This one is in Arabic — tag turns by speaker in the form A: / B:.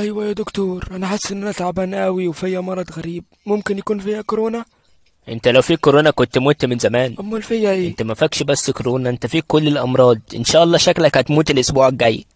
A: ايوه يا دكتور انا حاسس ان انا تعبان أوي وفيا مرض غريب ممكن يكون فيا كورونا
B: انت لو فيك كورونا كنت مت من زمان امال فيا ايه انت ما فيكش بس كورونا انت فيك كل الامراض ان شاء الله شكلك هتموت الاسبوع الجاي